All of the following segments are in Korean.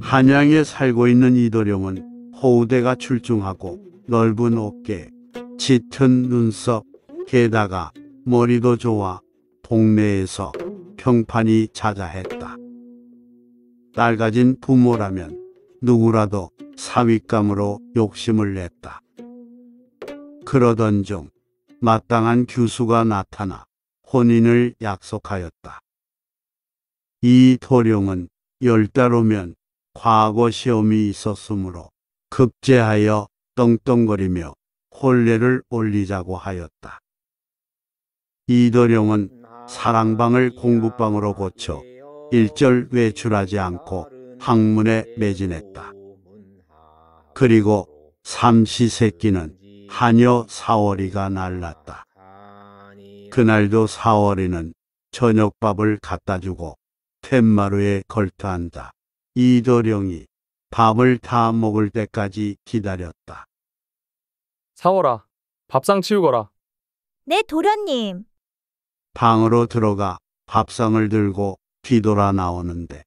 한양에 살고 있는 이도령은 호우대가 출중하고 넓은 어깨, 짙은 눈썹, 게다가 머리도 좋아 동네에서 평판이 자자했다. 딸 가진 부모라면 누구라도 사윗감으로 욕심을 냈다. 그러던 중 마땅한 규수가 나타나 혼인을 약속하였다. 이 도령은 열달 오면 과거 시험이 있었으므로 급제하여 떵떵거리며 혼례를 올리자고 하였다. 이 도령은 사랑방을 공부방으로 고쳐 일절 외출하지 않고 학문에 매진했다. 그리고 삼시세끼는 한여 사월이가 날랐다. 예. 그날도 사월이는 저녁밥을 갖다 주고 팻마루에 걸터한다. 이도령이 밥을 다 먹을 때까지 기다렸다. 사월아, 밥상 치우거라. 네, 도련님. 방으로 들어가 밥상을 들고 뒤돌아 나오는데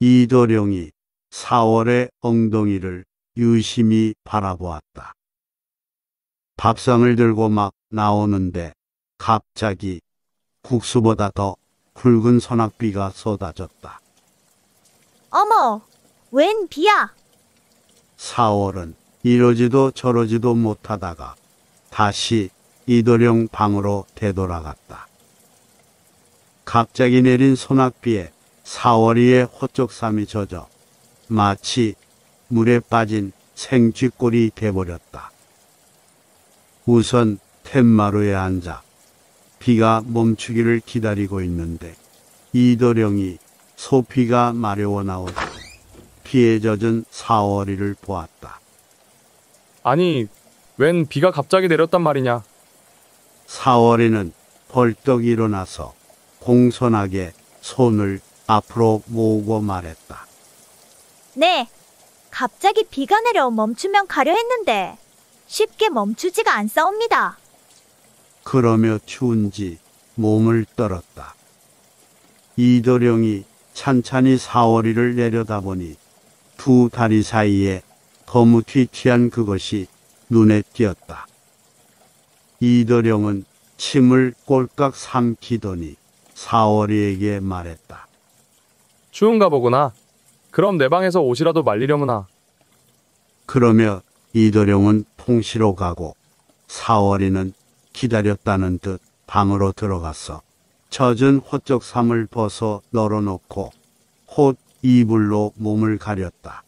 이도령이 사월의 엉덩이를 유심히 바라보았다. 밥상을 들고 막 나오는데 갑자기 국수보다 더 굵은 소낙비가 쏟아졌다. 어머, 웬 비야? 4월은 이러지도 저러지도 못하다가 다시 이도령 방으로 되돌아갔다. 갑자기 내린 소낙비에 사월이의 호쪽삼이 젖어 마치 물에 빠진 생쥐꼴이 돼버렸다. 우선 텐마루에 앉아 비가 멈추기를 기다리고 있는데 이도령이 소피가 마려워 나오자 피에 젖은 사월이를 보았다. 아니, 웬 비가 갑자기 내렸단 말이냐? 사월이는 벌떡 일어나서 공손하게 손을 앞으로 모으고 말했다. 네, 갑자기 비가 내려 멈추면 가려 했는데 쉽게 멈추지가 않사옵니다. 그러며 추운지 몸을 떨었다. 이도령이 찬찬히 사월이를 내려다보니 두 다리 사이에 거무튀튀한 그것이 눈에 띄었다. 이도령은 침을 꼴깍 삼키더니 사월이에게 말했다. 추운가 보구나. 그럼 내 방에서 옷이라도 말리려무나. 그러며 이도령은 통시로 가고 사월이는 기다렸다는 듯 방으로 들어가서 젖은 호적 삼을 벗어 널어놓고 곧 이불로 몸을 가렸다.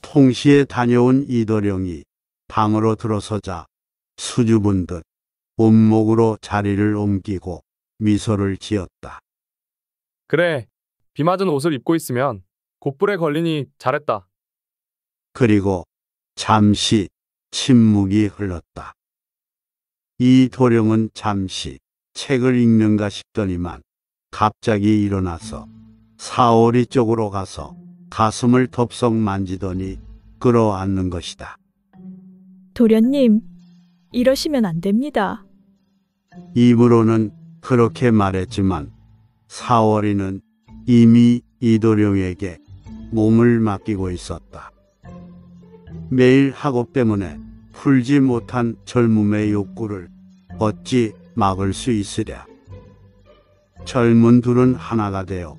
통시에 다녀온 이도령이 방으로 들어서자 수줍은 듯 온목으로 자리를 옮기고 미소를 지었다. 그래, 비 맞은 옷을 입고 있으면 곧불에 걸리니 잘했다. 그리고 잠시 침묵이 흘렀다. 이 도령은 잠시 책을 읽는가 싶더니만 갑자기 일어나서 사오리 쪽으로 가서 가슴을 덥석 만지더니 끌어안는 것이다. 도련님, 이러시면 안 됩니다. 입으로는 그렇게 말했지만 사월이는 이미 이도령에게 몸을 맡기고 있었다. 매일 학업 때문에 풀지 못한 젊음의 욕구를 어찌 막을 수 있으랴. 젊은 둘은 하나가 되어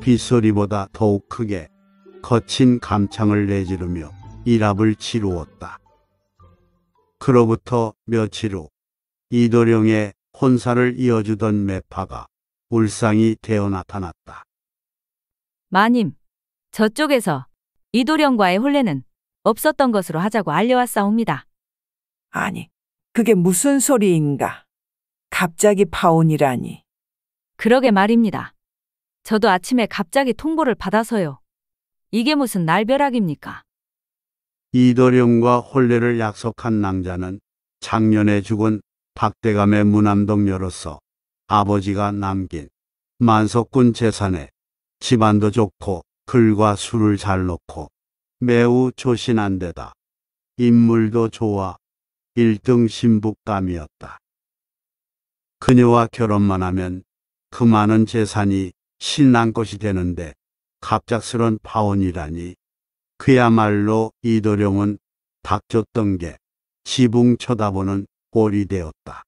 빗소리보다 더욱 크게 거친 감창을 내지르며 일합을 치루었다. 그로부터 며칠 후 이도령의 혼사를 이어주던 매파가 울상이 되어 나타났다. 마님, 저쪽에서 이도령과의 혼례는 없었던 것으로 하자고 알려왔사옵니다. 아니, 그게 무슨 소리인가? 갑자기 파혼이라니. 그러게 말입니다. 저도 아침에 갑자기 통보를 받아서요. 이게 무슨 날벼락입니까? 이도령과 혼례를 약속한 낭자는 작년에 죽은 박대감의 무남동녀로서 아버지가 남긴 만석군 재산에 집안도 좋고 글과 술을 잘 놓고 매우 조신한 데다 인물도 좋아 1등 신부감이었다. 그녀와 결혼만 하면 그 많은 재산이 신랑 것이 되는데 갑작스런 파혼이라니 그야말로 이도령은 닥쳤던 게 지붕 쳐다보는 꼴이 되었다.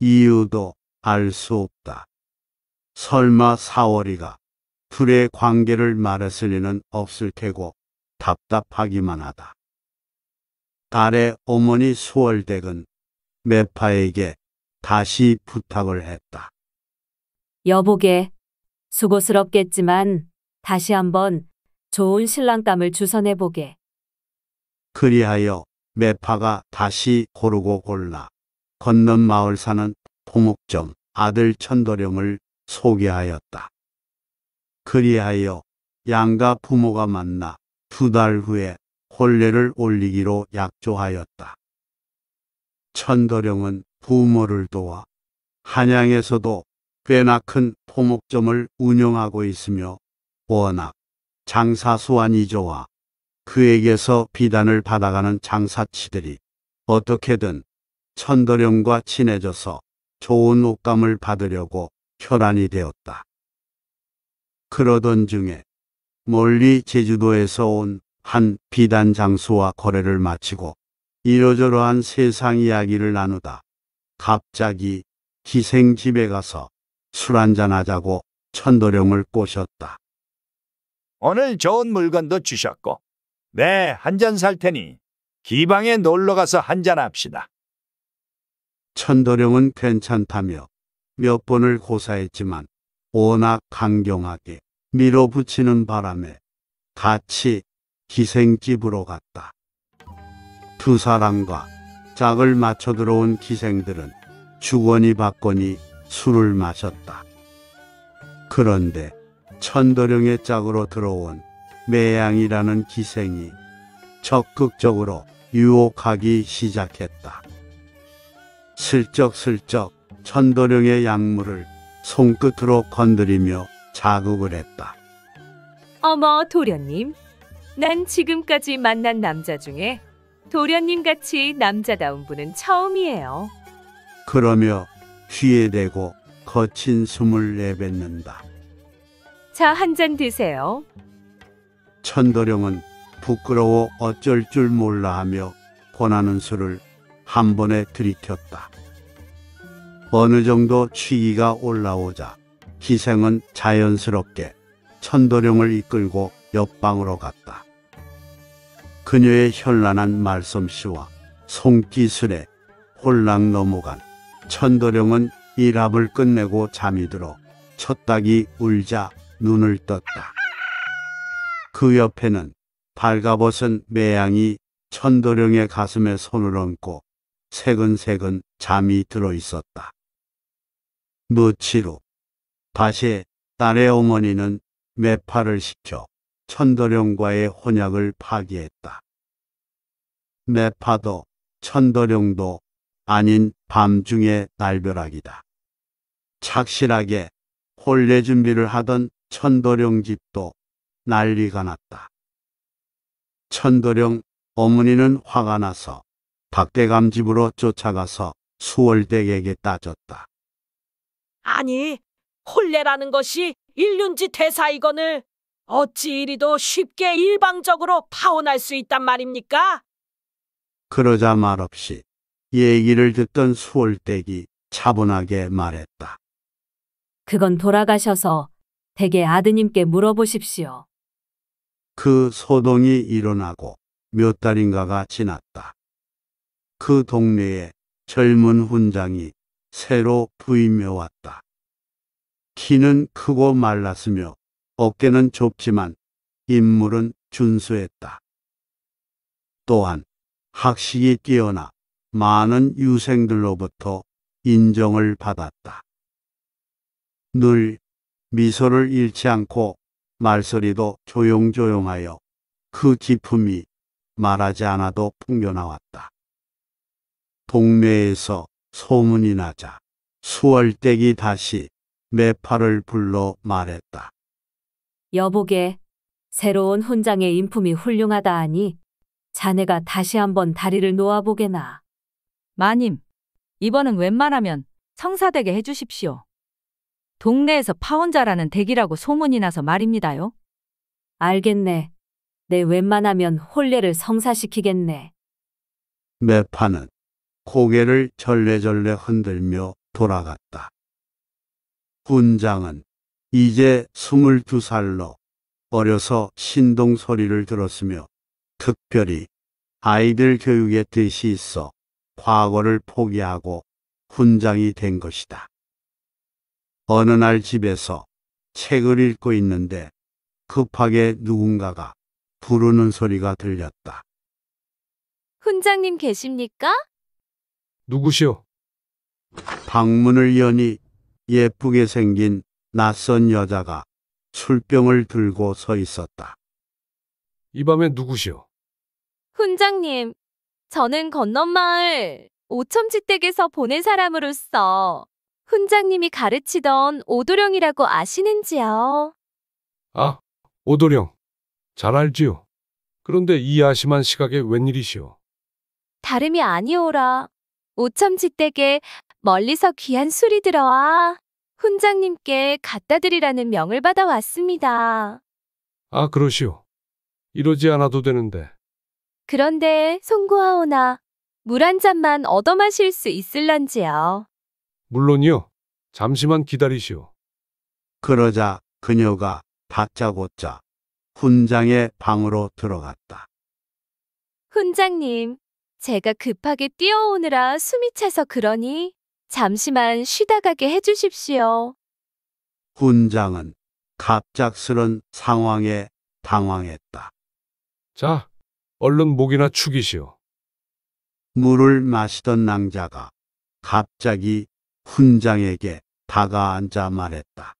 이유도 알 수 없다. 설마 사월이가 둘의 관계를 말했을 리는 없을 테고 답답하기만 하다. 달의 어머니 수월댁은 메파에게 다시 부탁을 했다. 여보게, 수고스럽겠지만 다시 한번 좋은 신랑감을 주선해보게. 그리하여 메파가 다시 고르고 골라 건넌 마을 사는 토목점 아들 천도령을 소개하였다. 그리하여 양가 부모가 만나 두 달 후에 혼례를 올리기로 약조하였다. 천도령은 부모를 도와 한양에서도 꽤나 큰포목점을 운영하고 있으며 워낙 장사수완 이조와 그에게서 비단을 받아가는 장사치들이 어떻게든 천도령과 친해져서 좋은 옷감을 받으려고 혈안이 되었다. 그러던 중에 멀리 제주도에서 온한 비단 장소와 거래를 마치고 이러저러한 세상 이야기를 나누다 갑자기 기생집에 가서 술 한잔 하자고 천도령을 꼬셨다. 오늘 좋은 물건도 주셨고 네, 한 잔 살 테니 기방에 놀러 가서 한 잔 합시다. 천도령은 괜찮다며 몇 번을 고사했지만 워낙 강경하게 밀어붙이는 바람에 같이 기생집으로 갔다. 두 사람과 짝을 맞춰 들어온 기생들은 주거니 받거니 술을 마셨다. 그런데 천도령의 짝으로 들어온 매양이라는 기생이 적극적으로 유혹하기 시작했다. 슬쩍슬쩍 천도령의 약물을 손끝으로 건드리며 자극을 했다. 어머 도련님, 난 지금까지 만난 남자 중에 도련님 같이 남자다운 분은 처음이에요. 그러며 귀에 대고 거친 숨을 내뱉는다. 자, 한 잔 드세요. 천도령은 부끄러워 어쩔 줄 몰라 하며 권하는 술을 한 번에 들이켰다. 어느 정도 취기가 올라오자 희생은 자연스럽게 천도령을 이끌고 옆방으로 갔다. 그녀의 현란한 말솜씨와 손기술에 홀랑 넘어간 천도령은 이랍을 끝내고 잠이 들어 첫 닭이 울자 눈을 떴다. 그 옆에는 발가벗은 매양이 천도령의 가슴에 손을 얹고 새근새근 잠이 들어 있었다. 며칠 후 밭에 딸의 어머니는 매파를 시켜 천도령과의 혼약을 파기했다. 매파도 천도령도 아닌 밤중의 날벼락이다. 착실하게 혼례 준비를 하던 천도령 집도 난리가 났다. 천도령 어머니는 화가 나서 박대감 집으로 쫓아가서 수월댁에게 따졌다. 아니, 혼례라는 것이 일륜지 대사이거늘 어찌 이리도 쉽게 일방적으로 파혼할 수 있단 말입니까? 그러자 말없이 얘기를 듣던 수월댁이 차분하게 말했다. 그건 돌아가셔서 댁의 아드님께 물어보십시오. 그 소동이 일어나고 몇 달인가가 지났다. 그 동네에 젊은 훈장이 새로 부임해 왔다. 키는 크고 말랐으며 어깨는 좁지만 인물은 준수했다. 또한 학식이 뛰어나 많은 유생들로부터 인정을 받았다. 늘 미소를 잃지 않고 말소리도 조용조용하여 그 기품이 말하지 않아도 풍겨나왔다. 동네에서 소문이 나자 수월댁이 다시 매파를 불러 말했다. 여보게, 새로운 훈장의 인품이 훌륭하다 하니 자네가 다시 한 번 다리를 놓아보게나. 마님, 이번은 웬만하면 성사되게 해주십시오. 동네에서 파혼자라는 대기라고 소문이 나서 말입니다요. 알겠네. 내 네, 웬만하면 혼례를 성사시키겠네. 매파는 고개를 절레절레 흔들며 돌아갔다. 훈장은 이제 22살로 어려서 신동 소리를 들었으며 특별히 아이들 교육에 뜻이 있어 과거를 포기하고 훈장이 된 것이다. 어느 날 집에서 책을 읽고 있는데 급하게 누군가가 부르는 소리가 들렸다. 훈장님 계십니까? 누구시오? 방문을 여니 예쁘게 생긴 낯선 여자가 술병을 들고 서 있었다. 이 밤에 누구시오? 훈장님, 저는 건넌마을 오첨지댁에서 보낸 사람으로서 훈장님이 가르치던 오도령이라고 아시는지요? 아, 오도령. 잘 알지요. 그런데 이 아심한 시각에 웬일이시오? 다름이 아니오라. 오첨지댁에 멀리서 귀한 술이 들어와 훈장님께 갖다 드리라는 명을 받아왔습니다. 아, 그러시오. 이러지 않아도 되는데. 그런데 송구하오나 물 한 잔만 얻어 마실 수 있을런지요. 물론이요. 잠시만 기다리시오. 그러자 그녀가 다짜고짜 훈장의 방으로 들어갔다. 훈장님, 제가 급하게 뛰어오느라 숨이 차서 그러니 잠시만 쉬다 가게 해주십시오. 훈장은 갑작스런 상황에 당황했다. 자, 얼른 목이나 축이시오. 물을 마시던 낭자가 갑자기 훈장에게 다가앉아 말했다.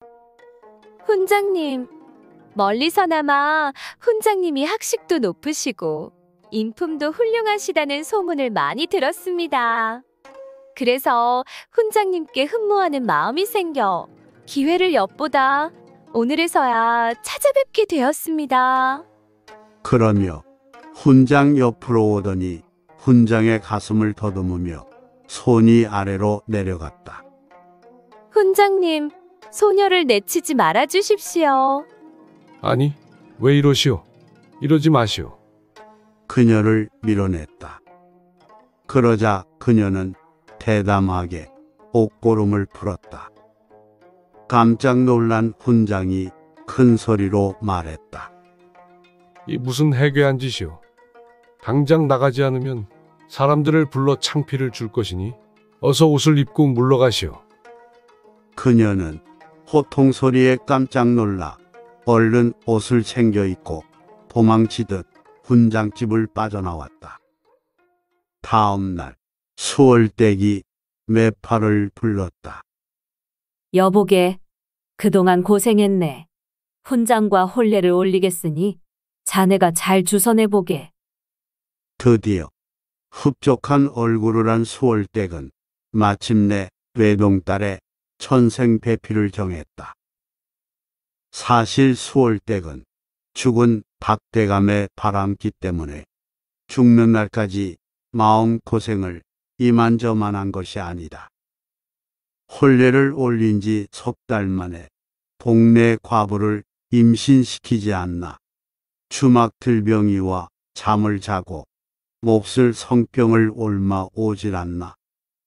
훈장님, 멀리서나마 훈장님이 학식도 높으시고 인품도 훌륭하시다는 소문을 많이 들었습니다. 그래서 훈장님께 흠모하는 마음이 생겨 기회를 엿보다 오늘에서야 찾아뵙게 되었습니다. 그러며 훈장 옆으로 오더니 훈장의 가슴을 더듬으며 손이 아래로 내려갔다. 훈장님, 소녀를 내치지 말아 주십시오. 아니, 왜 이러시오? 이러지 마시오. 그녀를 밀어냈다. 그러자 그녀는 대담하게 옷고름을 풀었다. 깜짝 놀란 훈장이 큰 소리로 말했다. 이 무슨 해괴한 짓이오. 당장 나가지 않으면 사람들을 불러 창피를 줄 것이니 어서 옷을 입고 물러가시오. 그녀는 호통 소리에 깜짝 놀라 얼른 옷을 챙겨 입고 도망치듯 훈장집을 빠져나왔다. 다음 날 수월대기 매파를 불렀다. 여보게, 그동안 고생했네. 훈장과 혼례를 올리겠으니 자네가 잘 주선해보게. 드디어 흡족한 얼굴을 한 수월댁은 마침내 외동딸의 천생배피를 정했다. 사실 수월댁은 죽은 박대감의 바람기 때문에 죽는 날까지 마음고생을 이만저만한 것이 아니다. 혼례를 올린 지 석 달 만에 동네 과부를 임신시키지 않나 주막들병이와 잠을 자고 몹쓸 성병을 옮아 오질 않나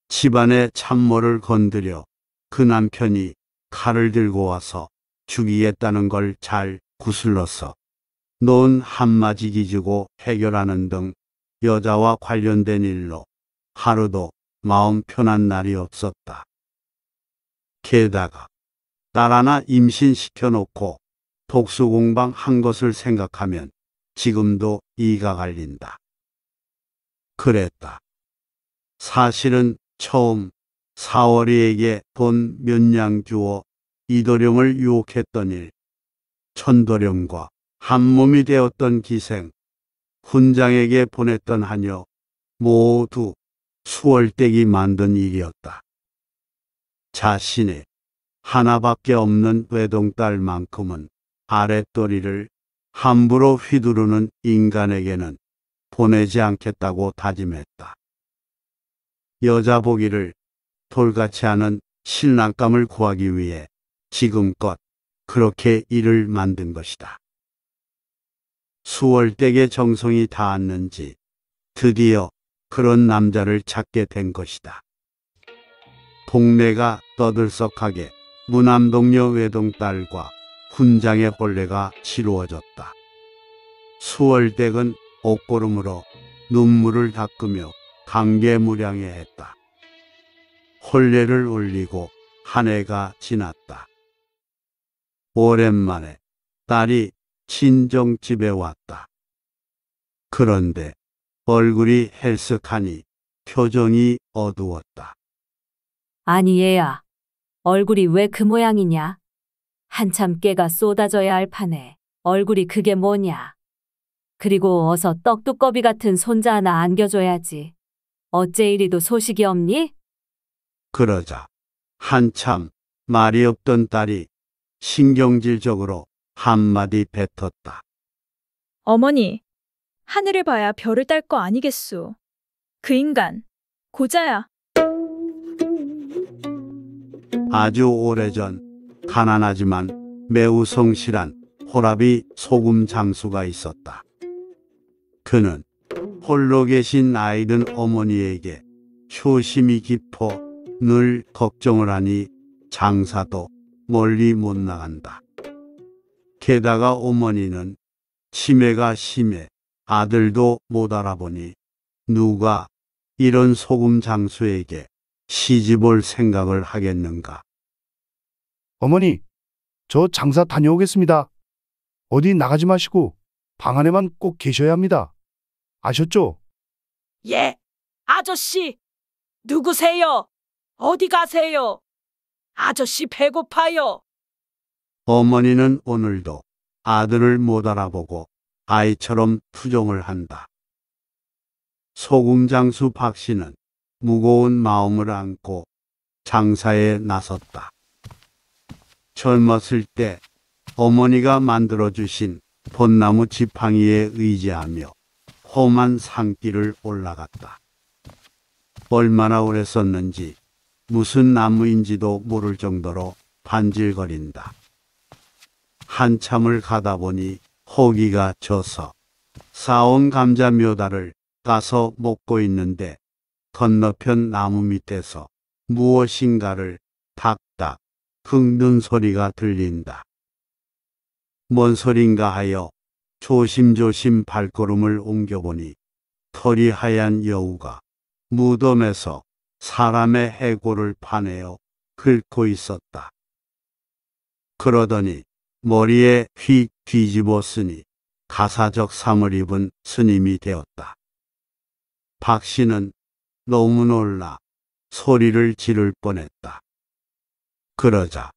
집안의 참모를 건드려 그 남편이 칼을 들고 와서 죽이겠다는 걸 잘 구슬러서 논 한마지 기지고 해결하는 등 여자와 관련된 일로 하루도 마음 편한 날이 없었다. 게다가 딸 하나 임신시켜놓고 독수공방 한 것을 생각하면 지금도 이가 갈린다. 그랬다. 사실은 처음 사월이에게 돈몇냥 주어 이도령을 유혹했던 일, 천도령과 한몸이 되었던 기생, 훈장에게 보냈던 하녀 모두 수월댁이 만든 일이었다. 자신의 하나밖에 없는 외동딸만큼은 아랫도리를 함부로 휘두르는 인간에게는 보내지 않겠다고 다짐했다. 여자 보기를 돌같이 하는 신랑감을 구하기 위해 지금껏 그렇게 일을 만든 것이다. 수월댁의 정성이 닿았는지 드디어 그런 남자를 찾게 된 것이다. 동네가 떠들썩하게 무남동녀 외동딸과 훈장의 혼례가 치루어졌다. 수월댁은 옷고름으로 눈물을 닦으며 강개무량해했다. 혼례를 올리고 한 해가 지났다. 오랜만에 딸이 친정집에 왔다. 그런데 얼굴이 헬쓱하니 표정이 어두웠다. 아니 얘야. 얼굴이 왜 그 모양이냐? 한참 깨가 쏟아져야 할 판에 얼굴이 그게 뭐냐? 그리고 어서 떡두꺼비 같은 손자 하나 안겨줘야지. 어째 이리도 소식이 없니? 그러자 한참 말이 없던 딸이 신경질적으로 한마디 뱉었다. 어머니, 하늘을 봐야 별을 딸 거 아니겠소. 그 인간, 고자야. 아주 오래전 가난하지만 매우 성실한 호랍이 소금 장수가 있었다. 그는 홀로 계신 아이든 어머니에게 효심이 깊어 늘 걱정을 하니 장사도 멀리 못 나간다. 게다가 어머니는 치매가 심해 아들도 못 알아보니 누가 이런 소금 장수에게 시집올 생각을 하겠는가. 어머니, 저 장사 다녀오겠습니다. 어디 나가지 마시고 방 안에만 꼭 계셔야 합니다. 아셨죠? 예, 아저씨, 누구세요? 어디 가세요? 아저씨 배고파요. 어머니는 오늘도 아들을 못 알아보고 아이처럼 투정을 한다. 소금 장수 박 씨는 무거운 마음을 안고 장사에 나섰다. 젊었을 때 어머니가 만들어주신 벚나무 지팡이에 의지하며 험한 산길을 올라갔다. 얼마나 오래 썼는지 무슨 나무인지도 모를 정도로 반질거린다. 한참을 가다 보니 호기가 져서 사온 감자 묘다를 따서 먹고 있는데 건너편 나무 밑에서 무엇인가를 탁닥 긁는 소리가 들린다. 뭔 소린가 하여 조심조심 발걸음을 옮겨보니 털이 하얀 여우가 무덤에서 사람의 해골을 파내어 긁고 있었다. 그러더니 머리에 휙 뒤집었으니 가사적 상을 입은 스님이 되었다. 박 씨는 너무 놀라 소리를 지를 뻔했다. 그러자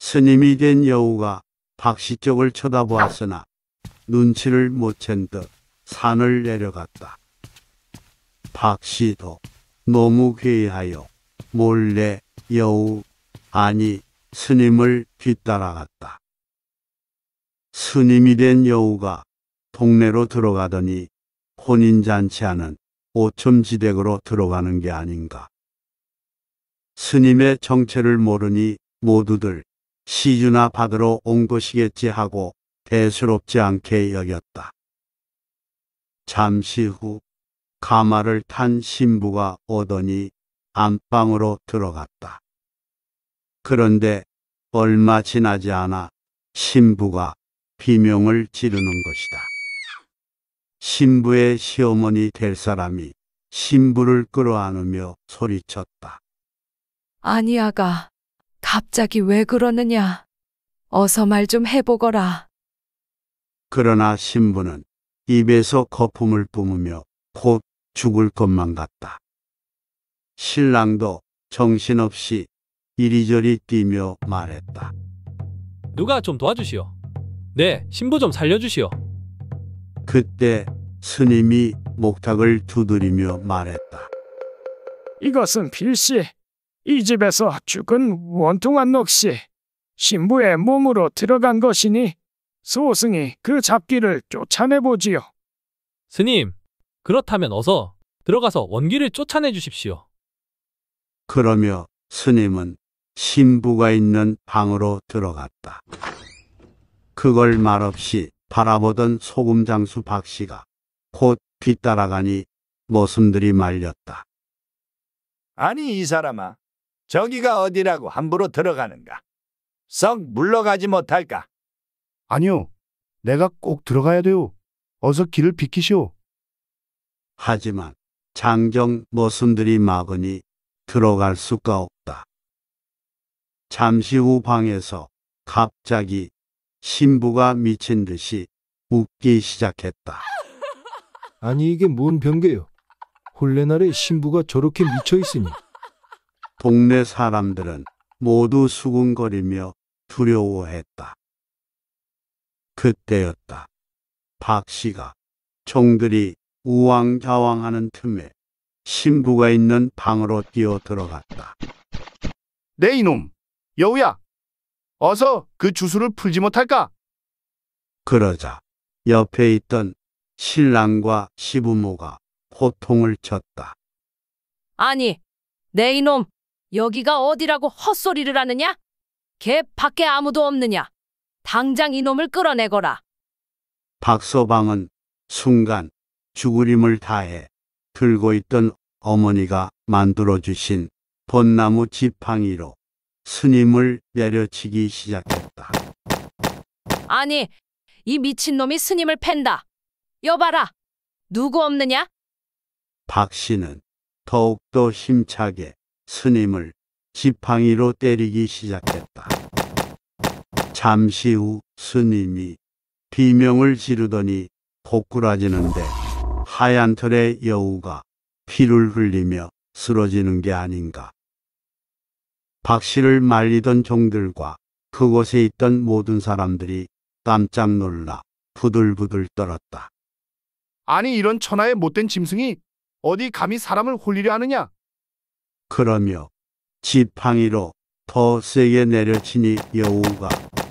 스님이 된 여우가 박씨 쪽을 쳐다보았으나 눈치를 못 챈 듯 산을 내려갔다. 박 씨도 너무 괴이하여 몰래 여우 아니 스님을 뒤따라갔다. 스님이 된 여우가 동네로 들어가더니 혼인잔치하는 오촌지댁으로 들어가는 게 아닌가. 스님의 정체를 모르니 모두들 시주나 받으러 온 것이겠지 하고 대수롭지 않게 여겼다. 잠시 후 가마를 탄 신부가 오더니 안방으로 들어갔다. 그런데 얼마 지나지 않아 신부가 비명을 지르는 것이다. 신부의 시어머니 될 사람이 신부를 끌어안으며 소리쳤다. 아니야가 갑자기 왜 그러느냐. 어서 말 좀 해보거라. 그러나 신부는 입에서 거품을 뿜으며 곧 죽을 것만 같다. 신랑도 정신없이 이리저리 뛰며 말했다. 누가 좀 도와주시오. 네, 신부 좀 살려주시오. 그때 스님이 목탁을 두드리며 말했다. 이것은 필시. 이 집에서 죽은 원통한 녹시. 신부의 몸으로 들어간 것이니 소승이 그 잡기를 쫓아내보지요. 스님, 그렇다면 어서 들어가서 원기를 쫓아내 주십시오. 그러며 스님은 신부가 있는 방으로 들어갔다. 그걸 말없이 바라보던 소금장수 박씨가 곧 뒤따라가니 머슴들이 말렸다. 아니 이 사람아, 저기가 어디라고 함부로 들어가는가? 썩 물러가지 못할까? 아니요, 내가 꼭 들어가야 돼요. 어서 길을 비키시오. 하지만 장정 머슴들이 막으니 들어갈 수가 없다. 잠시 후 방에서 갑자기 신부가 미친 듯이 웃기 시작했다. 아니 이게 뭔 변개요? 홀레날에 신부가 저렇게 미쳐 있으니 동네 사람들은 모두 수군거리며 두려워했다. 그때였다. 박 씨가 종들이 우왕좌왕하는 틈에 신부가 있는 방으로 뛰어 들어갔다. 내 이놈 여우야 어서 그 주술을 풀지 못할까? 그러자 옆에 있던 신랑과 시부모가 호통을 쳤다. 아니, 내 이놈, 여기가 어디라고 헛소리를 하느냐? 개 밖에 아무도 없느냐? 당장 이놈을 끌어내거라. 박서방은 순간 죽을림을 다해 들고 있던 어머니가 만들어주신 벚나무 지팡이로 스님을 내려치기 시작했다. 아니, 이 미친놈이 스님을 팬다. 여봐라. 누구 없느냐? 박 씨는 더욱더 힘차게 스님을 지팡이로 때리기 시작했다. 잠시 후 스님이 비명을 지르더니 고꾸라지는데 하얀 털의 여우가 피를 흘리며 쓰러지는 게 아닌가. 박 씨를 말리던 종들과 그곳에 있던 모든 사람들이 깜짝 놀라 부들부들 떨었다. 아니 이런 천하의 못된 짐승이 어디 감히 사람을 홀리려 하느냐? 그러며 지팡이로 더 세게 내려치니 여우가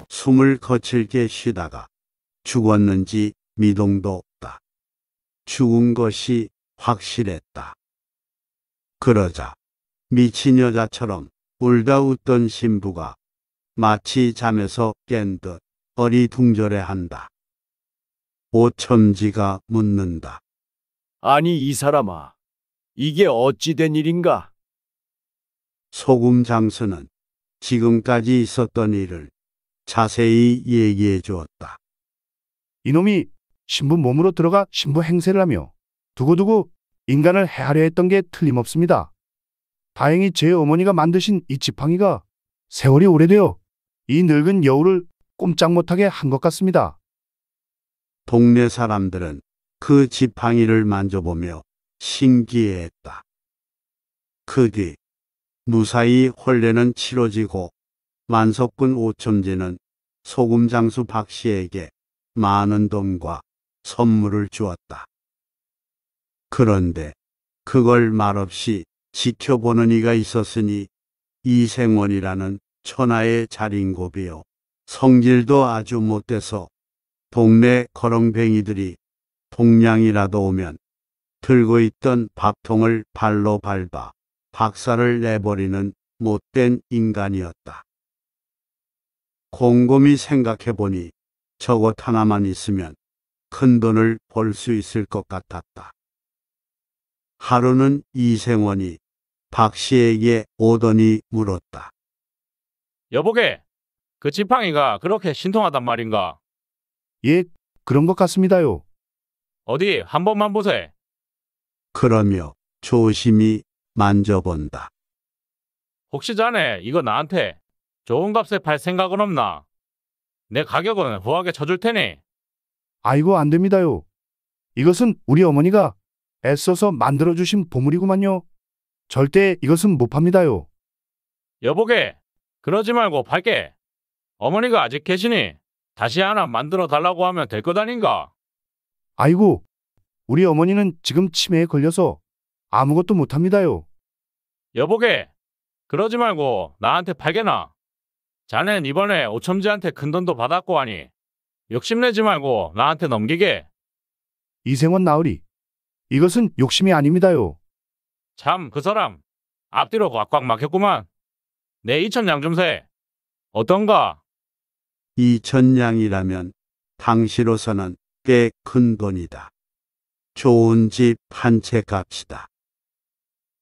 숨을 거칠게 쉬다가 죽었는지 미동도 없다. 죽은 것이 확실했다. 그러자 미친 여자처럼 울다 웃던 신부가 마치 잠에서 깬 듯 어리둥절해한다. 오천지가 묻는다. 아니 이 사람아, 이게 어찌된 일인가? 소금 장수는 지금까지 있었던 일을 자세히 얘기해 주었다. 이놈이 신부 몸으로 들어가 신부 행세를 하며 두고두고 인간을 해하려 했던 게 틀림없습니다. 다행히 제 어머니가 만드신 이 지팡이가 세월이 오래되어 이 늙은 여우를 꼼짝 못하게 한 것 같습니다. 동네 사람들은 그 지팡이를 만져보며 신기해했다. 그 뒤 무사히 혼례는 치러지고 만석군 오첨지는 소금 장수 박 씨에게 많은 돈과 선물을 주었다. 그런데 그걸 말없이 지켜보는 이가 있었으니 이생원이라는 천하의 자린고비요. 성질도 아주 못돼서 동네 거렁뱅이들이 동냥이라도 오면 들고 있던 밥통을 발로 밟아 박살을 내버리는 못된 인간이었다. 곰곰이 생각해 보니 저것 하나만 있으면 큰 돈을 벌 수 있을 것 같았다. 하루는 이생원이 박 씨에게 오더니 물었다. 여보게, 그 지팡이가 그렇게 신통하단 말인가? 예, 그런 것 같습니다요. 어디 한 번만 보세. 그러며 조심히 만져본다. 혹시 자네 이거 나한테 좋은 값에 팔 생각은 없나? 내 가격은 후하게 쳐줄 테니. 아이고, 안 됩니다요. 이것은 우리 어머니가 애써서 만들어주신 보물이구만요. 절대 이것은 못 팝니다요. 여보게, 그러지 말고 팔게. 어머니가 아직 계시니 다시 하나 만들어 달라고 하면 될 것 아닌가? 아이고, 우리 어머니는 지금 치매에 걸려서 아무것도 못 합니다요. 여보게, 그러지 말고 나한테 팔게나. 자넨 이번에 오첨지한테 큰돈도 받았고 하니 욕심내지 말고 나한테 넘기게. 이생원 나으리 이것은 욕심이 아닙니다요. 참 그 사람 앞뒤로 꽉꽉 막혔구만. 내 이천냥 좀세 어떤가? 이천냥이라면 당시로서는 꽤 큰 돈이다. 좋은 집 한 채 갑시다.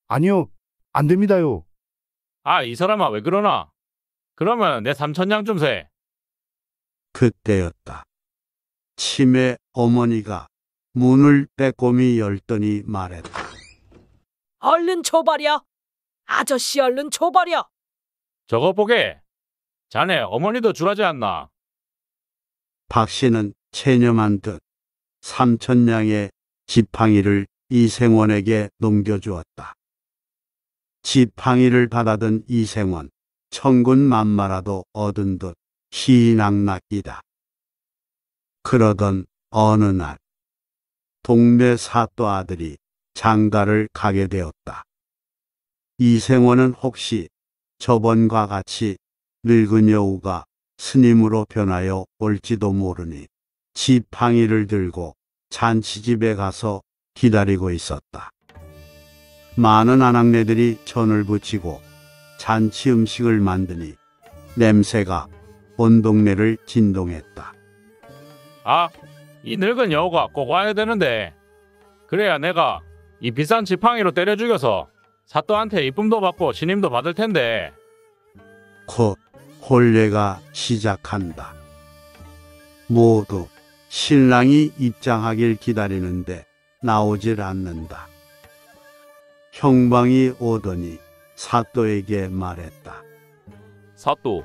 아니요, 안 됩니다요. 아이 사람아 왜 그러나? 그러면 내 삼천냥 좀세 그때였다. 치매 어머니가 문을 빼꼼히 열더니 말했다. 얼른 줘버려. 아저씨 얼른 줘버려. 저거 보게. 자네 어머니도 줄하지 않나? 박 씨는 체념한 듯 삼천냥의 지팡이를 이생원에게 넘겨주었다. 지팡이를 받아든 이생원, 천군 만마라도 얻은 듯 희낙낙이다. 그러던 어느 날 동네 사또 아들이 장가를 가게 되었다. 이생원은 혹시 저번과 같이 늙은 여우가 스님으로 변하여 올지도 모르니 지팡이를 들고 잔치집에 가서 기다리고 있었다. 많은 아낙네들이 전을 붙이고 잔치 음식을 만드니 냄새가 온 동네를 진동했다. 아, 이 늙은 여우가 꼭 와야 되는데 그래야 내가 이 비싼 지팡이로 때려 죽여서 사또한테 이쁨도 받고 신임도 받을 텐데 곧 혼례가 시작한다. 모두 신랑이 입장하길 기다리는데 나오질 않는다. 형방이 오더니 사또에게 말했다. 사또,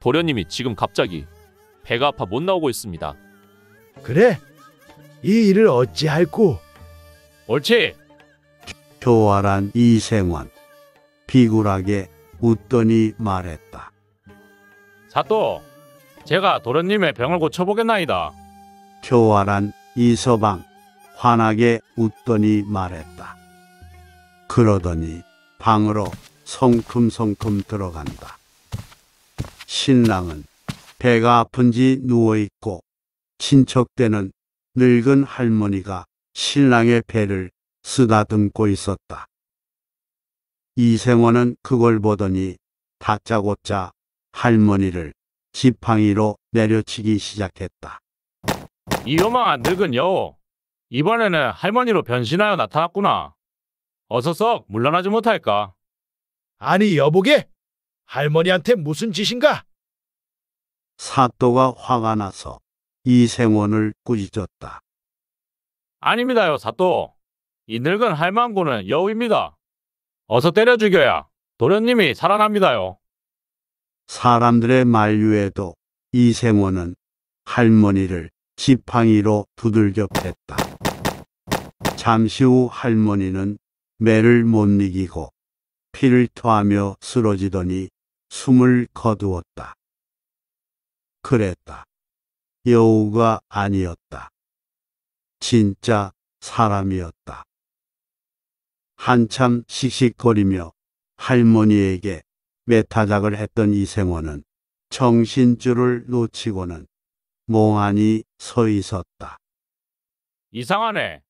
도련님이 지금 갑자기 배가 아파 못 나오고 있습니다. 그래, 이 일을 어찌할꼬? 옳지. 교활한 이생원. 비굴하게 웃더니 말했다. 사또, 제가 도련님의 병을 고쳐보겠나이다. 교활한 이서방. 환하게 웃더니 말했다. 그러더니 방으로 성큼성큼 들어간다. 신랑은 배가 아픈지 누워있고 친척되는 늙은 할머니가 신랑의 배를 쓰다듬고 있었다. 이생원은 그걸 보더니 다짜고짜 할머니를 지팡이로 내려치기 시작했다. 이놈아 늙은 여우. 이번에는 할머니로 변신하여 나타났구나. 어서 썩 물러나지 못할까? 아니 여보게 할머니한테 무슨 짓인가? 사또가 화가 나서 이생원을 꾸짖었다. 아닙니다요, 사또. 이 늙은 할망구는 여우입니다. 어서 때려 죽여야 도련님이 살아납니다요. 사람들의 만류에도 이생원은 할머니를 지팡이로 두들겨 팼다. 잠시 후 할머니는 매를 못 이기고 피를 토하며 쓰러지더니 숨을 거두었다. 그랬다. 여우가 아니었다. 진짜 사람이었다. 한참 씩씩거리며 할머니에게 메타작을 했던 이생원은 정신줄을 놓치고는 몽하니 서 있었다. 이상하네.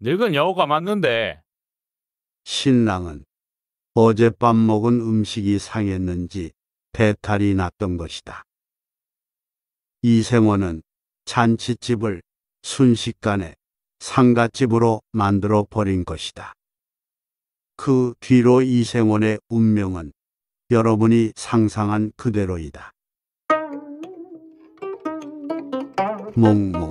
늙은 여우가 맞는데. 신랑은 어젯밤 먹은 음식이 상했는지 배탈이 났던 것이다. 이생원은 잔치집을 순식간에 상갓집으로 만들어 버린 것이다. 그 뒤로 이생원의 운명은 여러분이 상상한 그대로이다. 몽목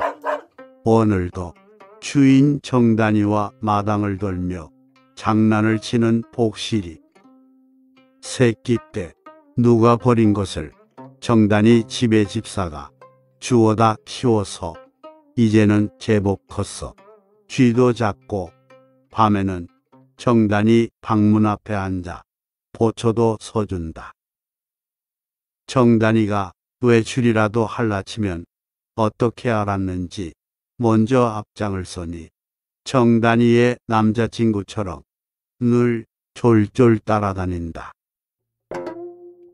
오늘도 주인 정단이와 마당을 돌며 장난을 치는 복실이 새끼 때 누가 버린 것을 정단이 집에 집사가 주워다 키워서 이제는 제법 컸어. 쥐도 작고 밤에는 정단이 방문 앞에 앉아 보초도 서준다. 정단이가 외출이라도 할라치면 어떻게 알았는지 먼저 앞장을 서니 정단이의 남자친구처럼 늘 졸졸 따라다닌다.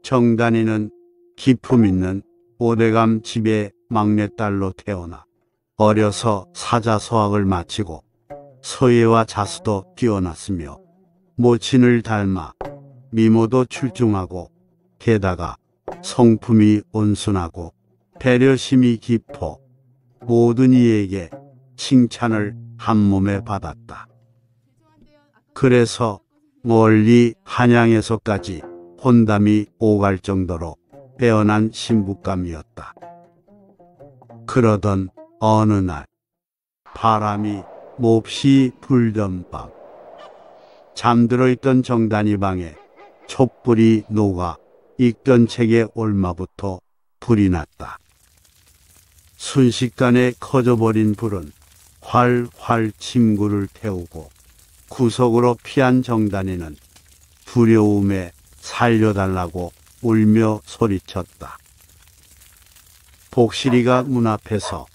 정단이는 기품 있는 오대감 집에 막내딸로 태어나 어려서 사자소학을 마치고 서예와 자수도 뛰어났으며 모친을 닮아 미모도 출중하고 게다가 성품이 온순하고 배려심이 깊어 모든 이에게 칭찬을 한몸에 받았다. 그래서 멀리 한양에서까지 혼담이 오갈 정도로 빼어난 신부감이었다. 그러던 어느 날 바람이 몹시 불던 밤 잠들어 있던 정단이 방에 촛불이 녹아 읽던 책에얼마부터 불이 났다. 순식간에 커져버린 불은 활활 침구를 태우고 구석으로 피한 정단이는 두려움에 살려달라고 울며 소리쳤다. 복실이가 문 앞에서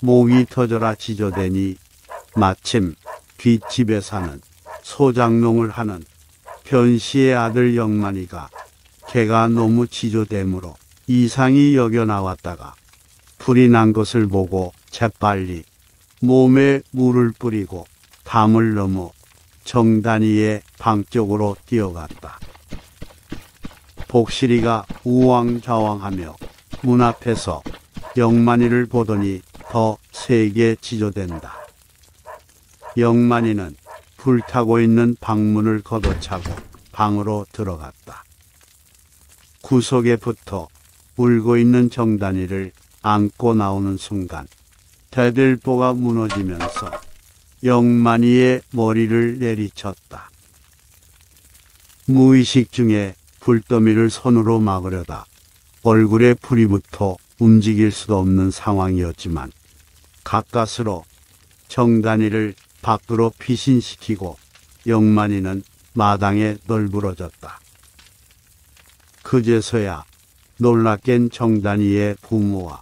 목이 터져라 지저대니 마침 뒷집에 사는 소장농을 하는 변씨의 아들 영만이가 개가 너무 지저대므로 이상히 여겨 나왔다가 불이 난 것을 보고 재빨리 몸에 물을 뿌리고 담을 넘어 정단이의 방 쪽으로 뛰어갔다. 복실이가 우왕좌왕하며 문 앞에서 영만이를 보더니 더 세게 지조된다. 영만이는 불타고 있는 방문을 걷어차고 방으로 들어갔다. 구석에 붙어 울고 있는 정단이를 안고 나오는 순간 대들보가 무너지면서 영만이의 머리를 내리쳤다. 무의식 중에 불더미를 손으로 막으려다 얼굴에 풀이 붙어 움직일 수도 없는 상황이었지만 가까스로 정단이를 밖으로 피신시키고 영만이는 마당에 널브러졌다. 그제서야 놀랍겐 정단이의 부모와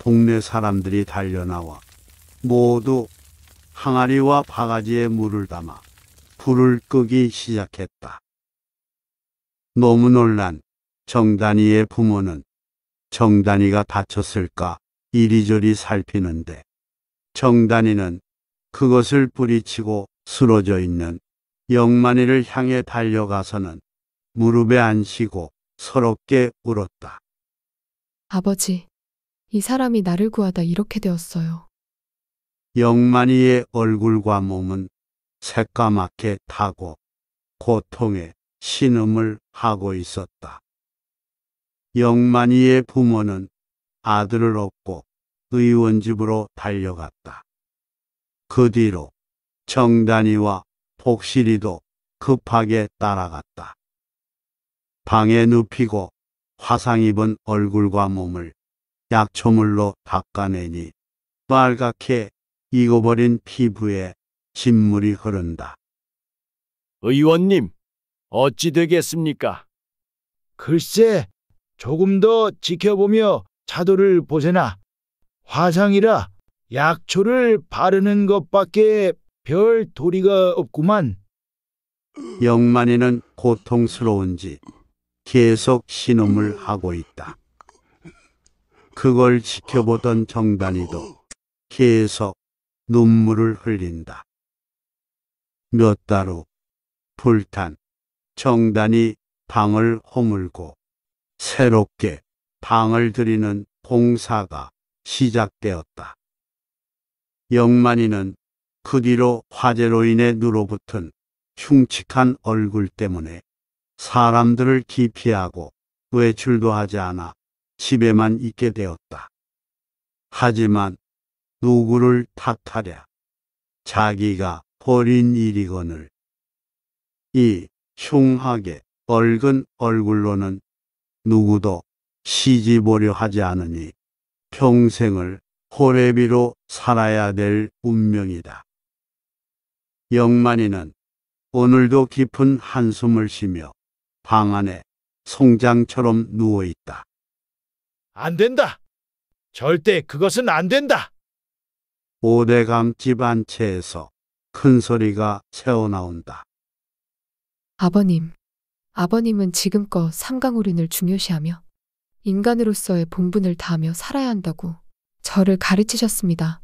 동네 사람들이 달려나와 모두 항아리와 바가지에 물을 담아 불을 끄기 시작했다. 너무 놀란 정단이의 부모는 정단이가 다쳤을까 이리저리 살피는데 정단이는 그것을 뿌리치고 쓰러져 있는 영만이를 향해 달려가서는 무릎에 앉히고 서럽게 울었다. 아버지, 이 사람이 나를 구하다 이렇게 되었어요. 영만이의 얼굴과 몸은 새까맣게 타고 고통에 신음을 하고 있었다. 영만이의 부모는 아들을 업고 의원집으로 달려갔다. 그 뒤로 정단이와 복실이도 급하게 따라갔다. 방에 눕히고 화상 입은 얼굴과 몸을 약초물로 닦아내니 빨갛게 익어버린 피부에 진물이 흐른다. 의원님, 어찌 되겠습니까? 글쎄, 조금 더 지켜보며 차도를 보세나. 화상이라 약초를 바르는 것밖에 별 도리가 없구만. 영만이는 고통스러운지 계속 신음을 하고 있다. 그걸 지켜보던 정단이도 계속 눈물을 흘린다. 몇 달후 불탄 정단이 방을 허물고 새롭게 방을 들이는 봉사가 시작되었다. 영만이는 그 뒤로 화재로 인해 누로붙은 흉측한 얼굴 때문에 사람들을 기피하고 외출도 하지 않아 집에만 있게 되었다. 하지만 누구를 탓하랴. 자기가 버린 일이거늘. 이 흉하게 얼근 얼굴로는 누구도 시집오려 하지 않으니 평생을 호래비로 살아야 될 운명이다. 영만이는 오늘도 깊은 한숨을 쉬며 방 안에 송장처럼 누워있다. 안 된다. 절대 그것은 안 된다. 오대감 집 안채에서 큰 소리가 새어나온다. 아버님, 아버님은 지금껏 삼강우린을 중요시하며 인간으로서의 본분을 다하며 살아야 한다고 저를 가르치셨습니다.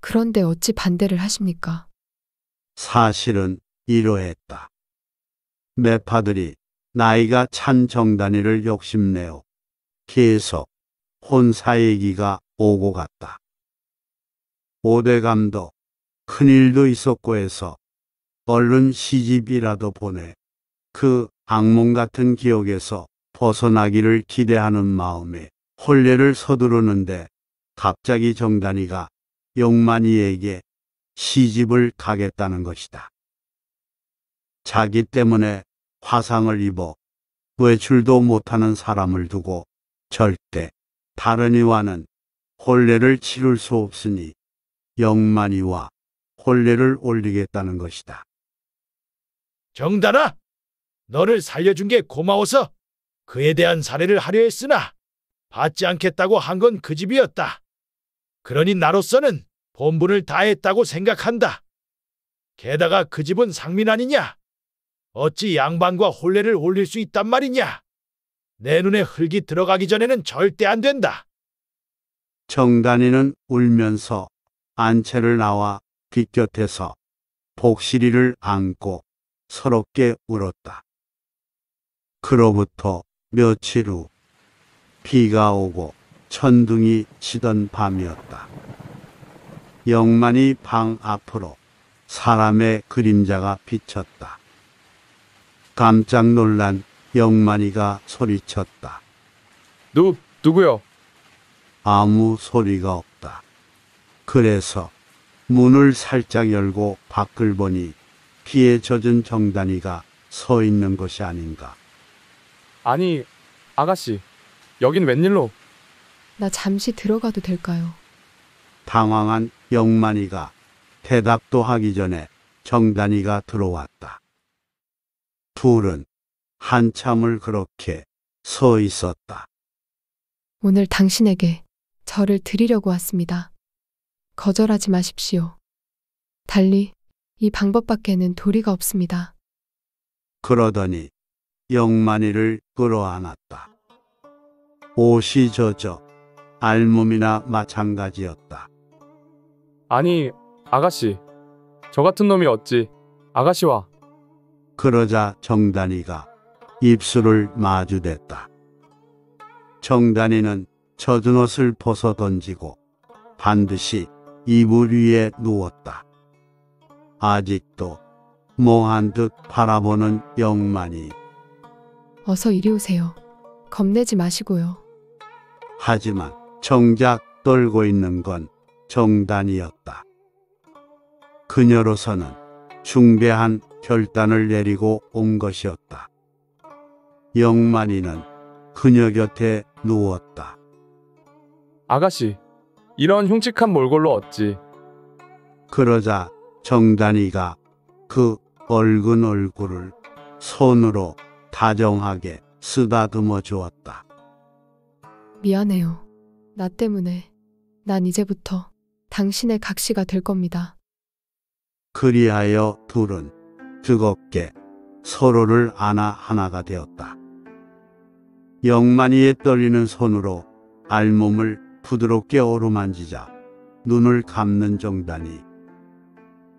그런데 어찌 반대를 하십니까? 사실은 이러했다. 매파들이 나이가 찬 정단이를 욕심내어 계속 혼사 얘기가 오고 갔다. 오대감도 큰일도 있었고 해서 얼른 시집이라도 보내. 그 악몽 같은 기억에서 벗어나기를 기대하는 마음에 혼례를 서두르는데 갑자기 정단이가 영만이에게 시집을 가겠다는 것이다. 자기 때문에 화상을 입어 외출도 못하는 사람을 두고 절대 다른 이와는 혼례를 치를 수 없으니 영만이와 혼례를 올리겠다는 것이다. 정단아, 너를 살려준 게 고마워서 그에 대한 사례를 하려 했으나 받지 않겠다고 한 건 그 집이었다. 그러니 나로서는 본분을 다했다고 생각한다. 게다가 그 집은 상민 아니냐? 어찌 양반과 혼례를 올릴 수 있단 말이냐? 내 눈에 흙이 들어가기 전에는 절대 안 된다. 정단이는 울면서 안채를 나와 뒷곁에서 복실이를 안고 서럽게 울었다. 그로부터 며칠 후 비가 오고 천둥이 치던 밤이었다. 영만이 방 앞으로 사람의 그림자가 비쳤다. 깜짝 놀란 영만이가 소리쳤다. 누, 누구요? 아무 소리가 없다. 그래서 문을 살짝 열고 밖을 보니 피에 젖은 정단이가 서 있는 것이 아닌가. 아니, 아가씨, 여긴 웬일로? 나 잠시 들어가도 될까요? 당황한 영만이가 대답도 하기 전에 정단이가 들어왔다. 둘은 한참을 그렇게 서 있었다. 오늘 당신에게 저를 드리려고 왔습니다. 거절하지 마십시오. 달리 이 방법밖에는 도리가 없습니다. 그러더니 영만이를 끌어안았다. 옷이 젖어 알몸이나 마찬가지였다. 아니, 아가씨. 저 같은 놈이 어찌 아가씨와 그러자 정단이가 입술을 마주댔다. 정단이는 젖은 옷을 벗어 던지고 반드시 이불 위에 누웠다. 아직도 모한 듯 바라보는 영만이 어서 이리 오세요. 겁내지 마시고요. 하지만 정작 떨고 있는 건 정단이었다. 그녀로서는 중대한 결단을 내리고 온 것이었다. 영만이는 그녀 곁에 누웠다. 아가씨, 이런 흉측한 몰골로 어찌 그러자 정단이가 그 얼근 얼굴을 손으로 다정하게 쓰다듬어 주었다. 미안해요. 나 때문에. 난 이제부터 당신의 각시가 될 겁니다. 그리하여 둘은 뜨겁게 서로를 안아 하나가 되었다. 영만이의 떨리는 손으로 알몸을 부드럽게 어루만지자 눈을 감는 정단이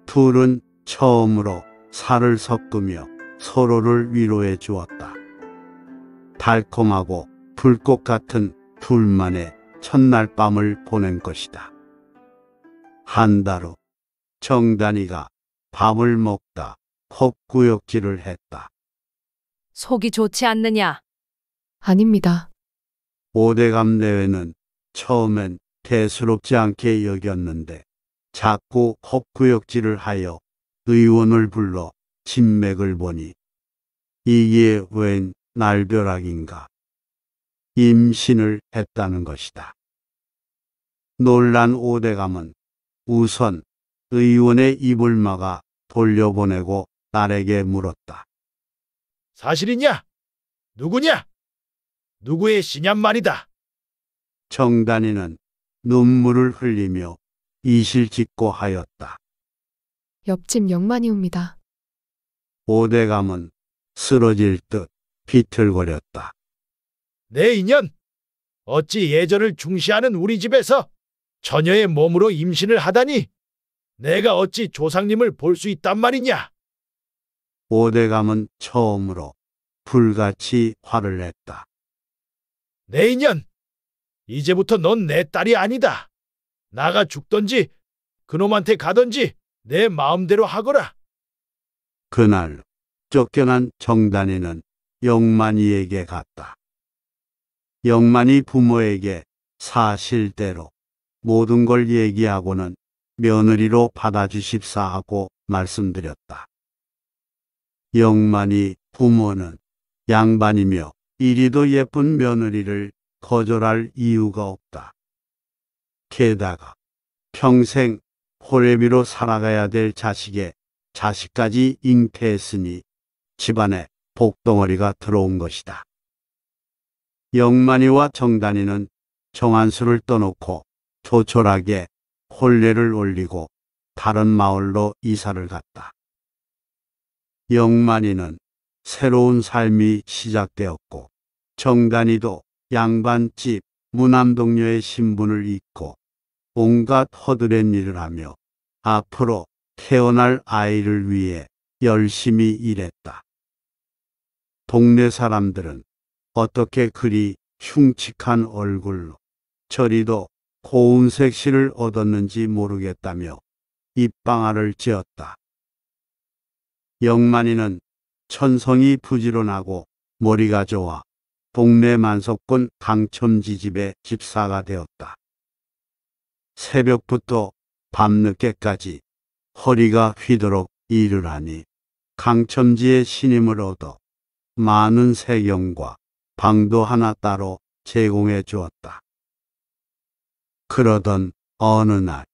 둘은 처음으로 살을 섞으며 서로를 위로해 주었다. 달콤하고 불꽃 같은 둘만의 첫날 밤을 보낸 것이다. 한 달 후 정단이가 밥을 먹다 헛구역질을 했다. 속이 좋지 않느냐? 아닙니다. 오대감 내외는 처음엔 대수롭지 않게 여겼는데 자꾸 헛구역질을 하여 의원을 불러 진맥을 보니 이게 웬 날벼락인가 임신을 했다는 것이다. 놀란 오대감은 우선 의원의 입을 막아 돌려보내고 딸에게 물었다. 사실이냐? 누구냐? 누구의 신냔 말이다. 정단이는 눈물을 흘리며 이실직고하였다. 옆집 영만이옵니다. 오대감은 쓰러질 듯 비틀거렸다. 내 인연! 어찌 예절을 중시하는 우리 집에서 처녀의 몸으로 임신을 하다니! 내가 어찌 조상님을 볼 수 있단 말이냐! 오대감은 처음으로 불같이 화를 냈다. 내 인연! 이제부터 넌 내 딸이 아니다. 나가 죽던지 그놈한테 가던지 내 마음대로 하거라. 그날 쫓겨난 정단이는 영만이에게 갔다. 영만이 부모에게 사실대로 모든 걸 얘기하고는 며느리로 받아주십사 하고 말씀드렸다. 영만이 부모는 양반이며 이리도 예쁜 며느리를 거절할 이유가 없다. 게다가 평생 호레미로 살아가야 될 자식의 자식까지 잉태했으니 집안에 복덩어리가 들어온 것이다. 영만이와 정단이는 정한수를 떠놓고 조촐하게 혼례를 올리고 다른 마을로 이사를 갔다. 영만이는 새로운 삶이 시작되었고 정단이도 양반집 무남동료의 신분을 잊고 온갖 허드렛 일을 하며 앞으로 태어날 아이를 위해 열심히 일했다. 동네 사람들은 어떻게 그리 흉측한 얼굴로 저리도 고운색 실을 얻었는지 모르겠다며 입방아를 찧었다. 영만이는 천성이 부지런하고 머리가 좋아 동네 만석군 강첨지 집의 집사가 되었다. 새벽부터 밤늦게까지 허리가 휘도록 일을 하니 강첨지의 신임을 얻어 많은 세경과 방도 하나 따로 제공해 주었다. 그러던 어느 날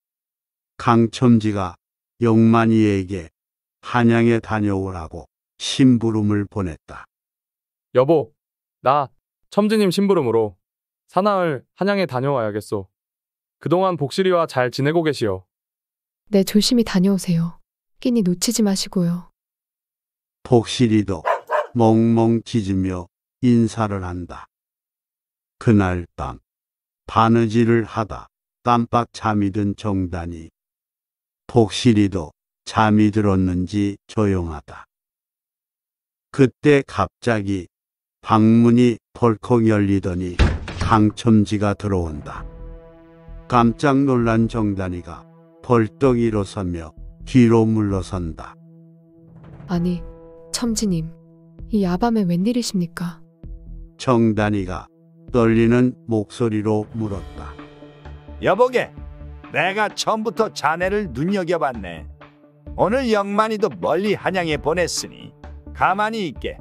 강첨지가 영만이에게 한양에 다녀오라고 심부름을 보냈다. 여보, 나 첨지님 심부름으로 사나흘 한양에 다녀와야겠소. 그동안 복실이와 잘 지내고 계시오. 네, 조심히 다녀오세요. 끼니 놓치지 마시고요. 복실이도 멍멍 짖으며 인사를 한다. 그날 밤 바느질을 하다 깜빡 잠이 든 정단이 복실이도 잠이 들었는지 조용하다. 그때 갑자기 방문이 벌컥 열리더니 강첨지가 들어온다. 깜짝 놀란 정단이가 벌떡 일어서며 뒤로 물러선다. 아니, 첨지님, 이 야밤에 웬일이십니까? 정단이가 떨리는 목소리로 물었다. 여보게, 내가 처음부터 자네를 눈여겨봤네. 오늘 영만이도 멀리 한양에 보냈으니 가만히 있게.